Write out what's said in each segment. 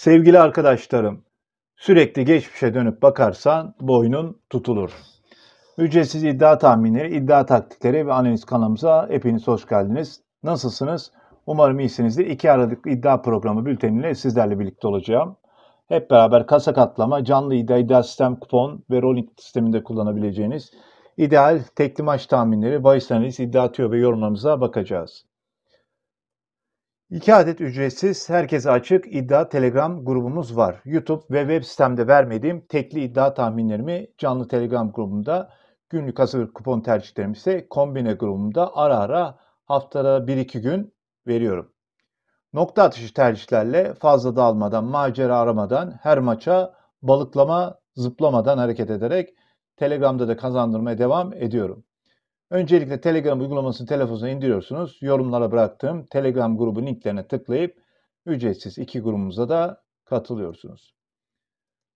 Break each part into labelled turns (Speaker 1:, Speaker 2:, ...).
Speaker 1: Sevgili arkadaşlarım, sürekli geçmişe dönüp bakarsan boynun tutulur. Ücretsiz iddia tahminleri, iddia taktikleri ve analiz kanalımıza hepiniz hoş geldiniz. Nasılsınız? Umarım iyisinizdir. 2 Aralık iddia programı bülteniyle sizlerle birlikte olacağım. Hep beraber kasa katlama, canlı iddia, iddia sistem, kupon ve rolling sisteminde kullanabileceğiniz ideal tekli maç tahminleri, bahis analiz, iddia tüyo ve yorumlarımıza bakacağız. İki adet ücretsiz, herkese açık iddia Telegram grubumuz var. YouTube ve web sistemde vermediğim tekli iddia tahminlerimi canlı Telegram grubumda, günlük hazır kupon tercihlerimi ise kombine grubumda ara ara haftada 1-2 gün veriyorum. Nokta atışı tercihlerle fazla dalmadan macera aramadan, her maça balıklama, zıplamadan hareket ederek Telegram'da da kazandırmaya devam ediyorum. Öncelikle Telegram uygulamasını telefonunuza indiriyorsunuz. Yorumlara bıraktığım Telegram grubu linklerine tıklayıp ücretsiz iki grubumuza da katılıyorsunuz.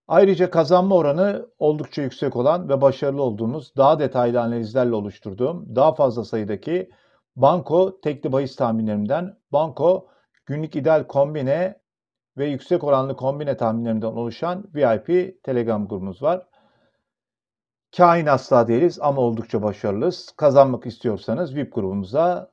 Speaker 1: Ayrıca kazanma oranı oldukça yüksek olan ve başarılı olduğumuz daha detaylı analizlerle oluşturduğum daha fazla sayıdaki banko tekli bahis tahminlerimden banko günlük ideal kombine ve yüksek oranlı kombine tahminlerimden oluşan VIP Telegram grubumuz var. Kain asla değiliz ama oldukça başarılıyız. Kazanmak istiyorsanız VIP grubumuza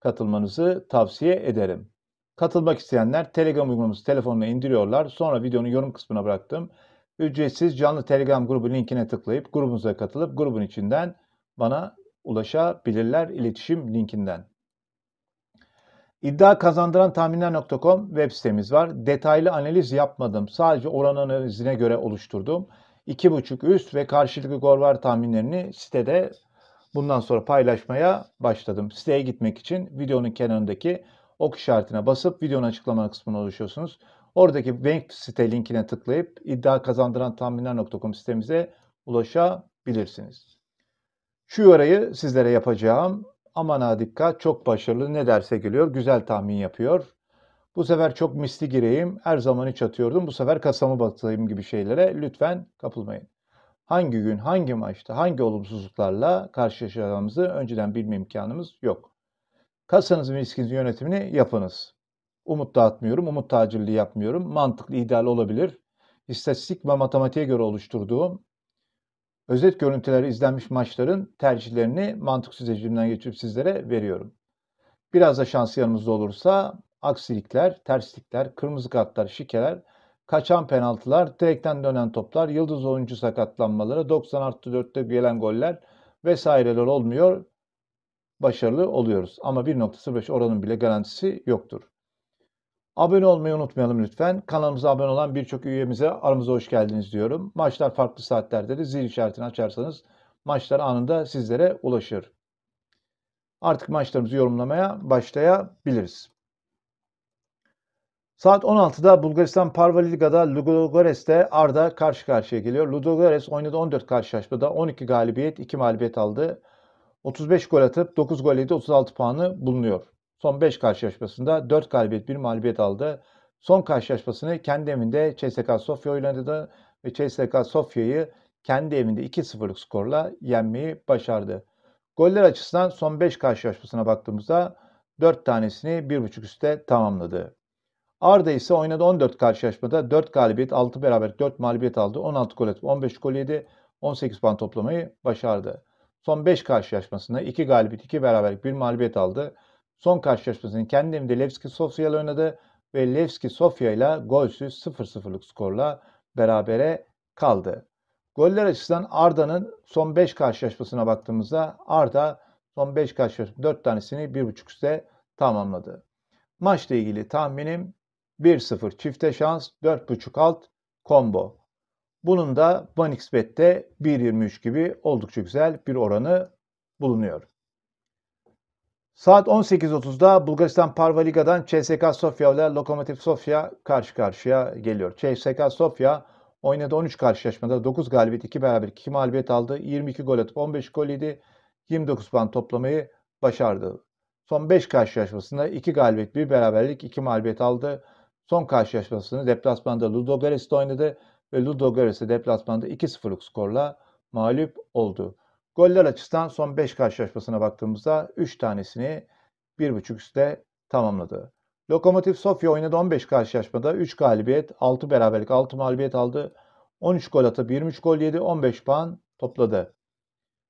Speaker 1: katılmanızı tavsiye ederim. Katılmak isteyenler Telegram uygulaması telefonuna indiriyorlar. Sonra videonun yorum kısmına bıraktım. Ücretsiz canlı Telegram grubu linkine tıklayıp grubumuza katılıp grubun içinden bana ulaşabilirler iletişim linkinden. İddia kazandıran tahminler.com web sitemiz var. Detaylı analiz yapmadım. Sadece oran analizine göre oluşturdum. 2.5 üst ve karşılıklı gol var tahminlerini sitede bundan sonra paylaşmaya başladım. Siteye gitmek için videonun kenarındaki ok işaretine basıp videonun açıklama kısmına ulaşıyorsunuz. Oradaki bank site linkine tıklayıp iddia kazandıran tahminler.com sitemize ulaşabilirsiniz. Şu arayı sizlere yapacağım. Aman ha dikkat çok başarılı ne derse geliyor güzel tahmin yapıyor. Bu sefer çok misli gireyim, her zaman hiç atıyordum, bu sefer kasamı batayım gibi şeylere lütfen kapılmayın. Hangi gün, hangi maçta, hangi olumsuzluklarla karşılaşacağımızı önceden bilme imkanımız yok. Kasanız ve riskinizin yönetimini yapınız. Umut dağıtmıyorum, umut tacirliği yapmıyorum. Mantıklı, ideal olabilir. İstatistik ve matematiğe göre oluşturduğum özet görüntüleri izlenmiş maçların tercihlerini mantık süzecinden geçirip sizlere veriyorum. Biraz da şans yanımızda olursa aksilikler, terslikler, kırmızı kartlar, şikeler, kaçan penaltılar, direkten dönen toplar, yıldız oyuncu sakatlanmaları, 90 artı 4'te gelen goller vesaireler olmuyor. Başarılı oluyoruz. Ama 1.05 oranın bile garantisi yoktur. Abone olmayı unutmayalım lütfen. Kanalımıza abone olan birçok üyemize aramıza hoş geldiniz diyorum. Maçlar farklı saatlerde de zil işaretini açarsanız maçlar anında sizlere ulaşır. Artık maçlarımızı yorumlamaya başlayabiliriz. Saat 16'da Bulgaristan Parva Liga'da Ludogores'te Arda karşı karşıya geliyor. Ludogorets oynadı 14 karşılaşmada 12 galibiyet 2 mağlubiyet aldı. 35 gol atıp 9 gol yedi 36 puanı bulunuyor. Son 5 karşılaşmasında 4 galibiyet 1 mağlubiyet aldı. Son karşılaşmasını kendi evinde CSKA Sofya oynadı ve CSKA Sofya'yı kendi evinde 2-0'lık skorla yenmeyi başardı. Goller açısından son 5 karşılaşmasına baktığımızda 4 tanesini 1.5 üstte tamamladı. Arda ise oynadı 14 karşılaşmada 4 galibiyet, 6 beraber 4 mağlubiyet aldı. 16 gol attı, 15 gol yedi, 18 puan toplamayı başardı. Son 5 karşılaşmasında 2 galibiyet, 2 beraberlik, 1 mağlubiyet aldı. Son karşılaşmasını kendi evinde Levski Sofya ile oynadı ve Levski Sofya ile golsüz 0-0'lık skorla berabere kaldı. Goller açısından Arda'nın son 5 karşılaşmasına baktığımızda Arda son 5 karşılaşma 4 tanesini 1.5 üstte tamamladı. Maçla ilgili tahminim 1-0 çifte şans 4.5 alt combo. Bunun da OneXBet'te 1.23 gibi oldukça güzel bir oranı bulunuyor. Saat 18.30'da Bulgaristan Parvaliga'dan CSK Sofya ile Lokomotiv Sofya karşı karşıya geliyor. CSK Sofia oynadı 13 karşılaşmada 9 galibiyet, 2 beraber 2 mağlubiyet aldı. 22 gol atıp 15 gol yedi. 29 puan toplamayı başardı. Son 5 karşılaşmasında 2 galibiyet, 1 beraberlik, 2 mağlubiyet aldı. Son karşılaşmasını deplasmanda Ludogorets'te oynadı ve Ludogorets'e deplasmanda 2-0'lık skorla mağlup oldu. Goller açısından son 5 karşılaşmasına baktığımızda 3 tanesini 1.5 üstte tamamladı. Lokomotiv Sofya oynadı 15 karşılaşmada 3 galibiyet, 6 beraberlik, 6 mağlubiyet aldı. 13 gol atıp 23 gol yedi, 15 puan topladı.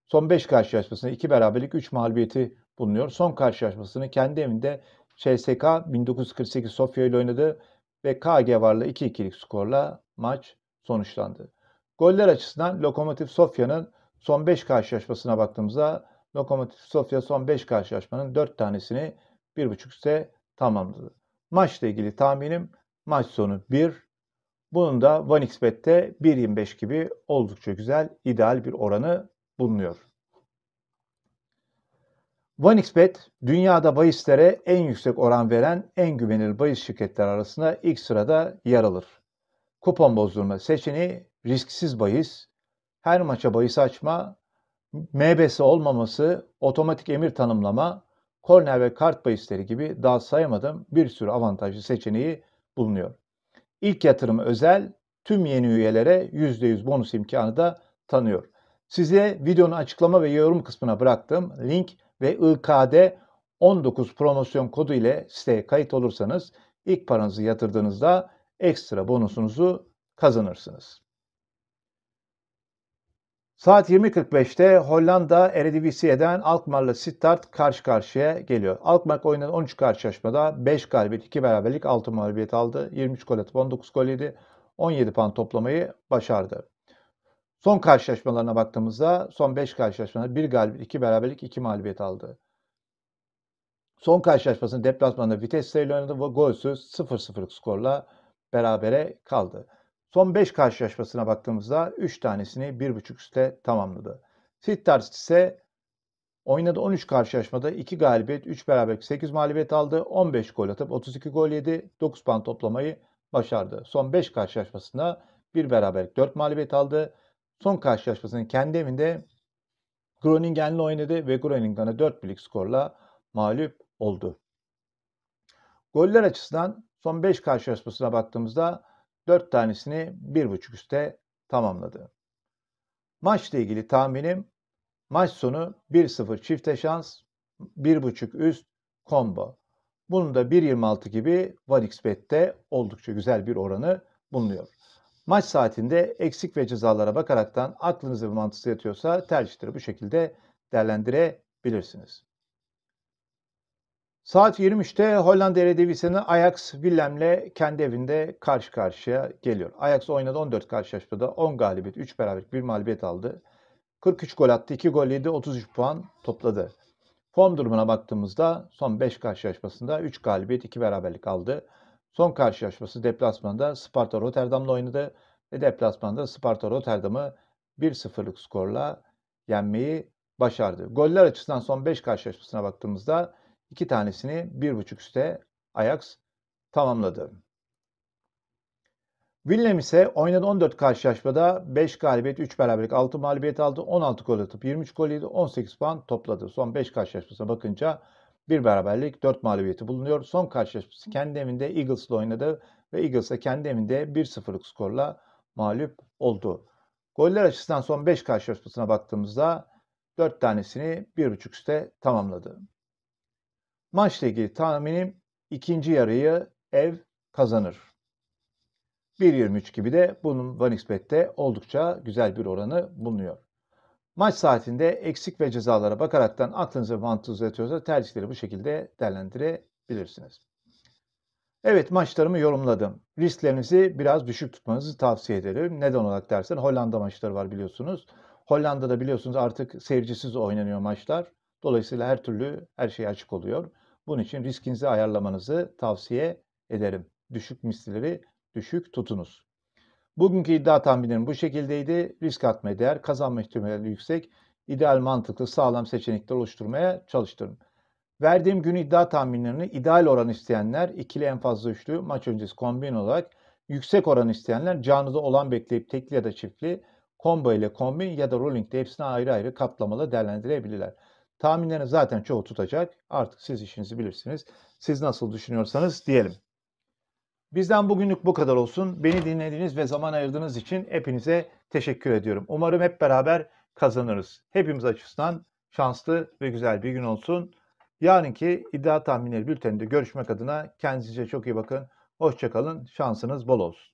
Speaker 1: Son 5 karşılaşmasında 2 beraberlik, 3 mağlubiyeti bulunuyor. Son karşılaşmasını kendi evinde CSK 1948 Sofya ile oynadı ve KG varla 2-2'lik skorla maç sonuçlandı. Goller açısından Lokomotiv Sofya'nın son 5 karşılaşmasına baktığımızda Lokomotiv Sofya son 5 karşılaşmanın 4 tanesini 1.5'te tamamladı. Maçla ilgili tahminim maç sonu 1. Bunun da 1xbet'te 1.25 gibi oldukça güzel, ideal bir oranı bulunuyor. OneXBet dünyada bahislere en yüksek oran veren en güvenilir bahis şirketler arasında ilk sırada yer alır. Kupon bozdurma seçeneği risksiz bahis, her maça bahis açma, MBS olmaması, otomatik emir tanımlama, korner ve kart bahisleri gibi daha sayamadım bir sürü avantajlı seçeneği bulunuyor. İlk yatırımı özel, tüm yeni üyelere %100 bonus imkanı da tanıyor. Size videonun açıklama ve yorum kısmına bıraktığım link ve IKD 19 promosyon kodu ile siteye kayıt olursanız ilk paranızı yatırdığınızda ekstra bonusunuzu kazanırsınız. Saat 20.45'te Hollanda Eredivisie'den Alkmaar'la Sittard karşı karşıya geliyor. Alkmaar oynanan 13 karşılaşmada 5 galibiyet, 2 beraberlik, 6 mağlubiyet aldı. 23 gol atıp 19 gol yedi. 17 puan toplamayı başardı. Son karşılaşmalarına baktığımızda son 5 karşılaşmada 1 galibiyet, 2 beraberlik, 2 mağlubiyet aldı. Son karşılaşmasını deplasmanda Vitesse ile oynadı ve golsüz 0-0'lık skorla berabere kaldı. Son 5 karşılaşmasına baktığımızda 3 tanesini 1.5 üstte tamamladı. Sittars ise oynadı 13 karşılaşmada 2 galibiyet, 3 beraberlik, 8 mağlubiyet aldı. 15 gol atıp 32 gol yedi. 9 puan toplamayı başardı. Son 5 karşılaşmasında 1 beraberlik, 4 mağlubiyet aldı. Son karşılaşmasını kendi evinde Groningen'le oynadı ve Groningen'a 4-1'lik skorla mağlup oldu. Goller açısından son 5 karşılaşmasına baktığımızda 4 tanesini 1.5 üste tamamladı. Maçla ilgili tahminim maç sonu 1-0 çifte şans, 1.5 üst combo. Bunun da 1.26 gibi 1xbet'te oldukça güzel bir oranı bulunuyor. Maç saatinde eksik ve cezalara bakaraktan aklınızda ve mantısı yatıyorsa tercihleri bu şekilde değerlendirebilirsiniz. Saat 23'te Hollanda Eredivisie'nin Ajax Willem'le kendi evinde karşı karşıya geliyor. Ajax oynadı 14 karşılaşmada 10 galibiyet, 3 beraberlik, 1 mağlubiyet aldı. 43 gol attı, 2 gol yedi, 33 puan topladı. Form durumuna baktığımızda son 5 karşılaşmasında 3 galibiyet, 2 beraberlik aldı. Son karşılaşması deplasmanda Sparta Rotterdam'la oynadı ve deplasmanda Sparta Rotterdam'ı 1-0'lık skorla yenmeyi başardı. Goller açısından son 5 karşılaşmasına baktığımızda iki tanesini 1.5 üste Ajax tamamladı. Willem ise oynadığı 14 karşılaşmada 5 galibiyet, 3 beraberlik, 6 mağlubiyet aldı. 16 gol atıp 23 gol yedi, 18 puan topladı. Son 5 karşılaşmasına bakınca bir beraberlik, dört mağlubiyeti bulunuyor. Son karşılaşması kendi evinde Eagles'la oynadı ve Eagles da kendi evinde 1-0'lık skorla mağlup oldu. Goller açısından son 5 karşılaşmasına baktığımızda 4 tanesini 1.5 üste tamamladı. Maçla ilgili tahminim ikinci yarıyı ev kazanır. 1.23 gibi de bunun VanXBet'te oldukça güzel bir oranı bulunuyor. Maç saatinde eksik ve cezalara bakaraktan aklınıza mantığı yatıyorsa tercihleri bu şekilde değerlendirebilirsiniz. Evet maçlarımı yorumladım. Risklerinizi biraz düşük tutmanızı tavsiye ederim. Neden olarak dersen Hollanda maçları var biliyorsunuz. Hollanda'da biliyorsunuz artık seyircisiz oynanıyor maçlar. Dolayısıyla her türlü her şey açık oluyor. Bunun için riskinizi ayarlamanızı tavsiye ederim. Düşük mislileri düşük tutunuz. Bugünkü iddia tahminlerim bu şekildeydi. Risk atma değer, kazanma ihtimali yüksek, ideal mantıklı sağlam seçenekler oluşturmaya çalıştım. Verdiğim gün iddia tahminlerini ideal oran isteyenler ikili en fazla üçlü maç öncesi kombin olarak yüksek oran isteyenler canlıda olan bekleyip tekli ya da çiftli combo ile kombin ya da rolling de hepsini ayrı ayrı katlamalı değerlendirebilirler. Tahminlerini zaten çoğu tutacak. Artık siz işinizi bilirsiniz. Siz nasıl düşünüyorsanız diyelim. Bizden bugünlük bu kadar olsun. Beni dinlediğiniz ve zaman ayırdığınız için hepinize teşekkür ediyorum. Umarım hep beraber kazanırız. Hepimiz açısından şanslı ve güzel bir gün olsun. Yarınki iddia tahminleri bülteninde görüşmek adına kendinize çok iyi bakın. Hoşçakalın. Şansınız bol olsun.